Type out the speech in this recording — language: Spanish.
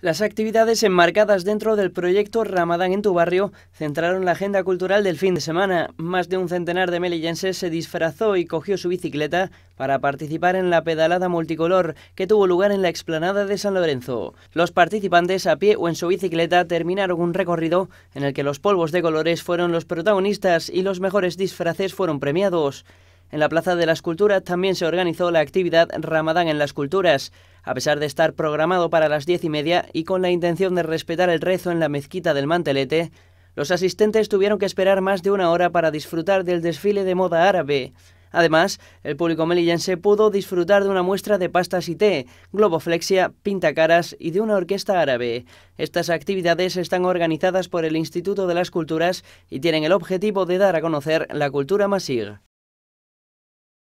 Las actividades enmarcadas dentro del proyecto Ramadán en tu barrio centraron la agenda cultural del fin de semana. Más de un centenar de melillenses se disfrazó y cogió su bicicleta para participar en la pedalada multicolor que tuvo lugar en la explanada de San Lorenzo. Los participantes a pie o en su bicicleta terminaron un recorrido en el que los polvos de colores fueron los protagonistas y los mejores disfraces fueron premiados. En la Plaza de las Culturas también se organizó la actividad Ramadán en las Culturas. A pesar de estar programado para las diez y media y con la intención de respetar el rezo en la mezquita del Mantelete, los asistentes tuvieron que esperar más de una hora para disfrutar del desfile de moda árabe. Además, el público melillense pudo disfrutar de una muestra de pastas y té, globoflexia, pintacaras y de una orquesta árabe. Estas actividades están organizadas por el Instituto de las Culturas y tienen el objetivo de dar a conocer la cultura masir.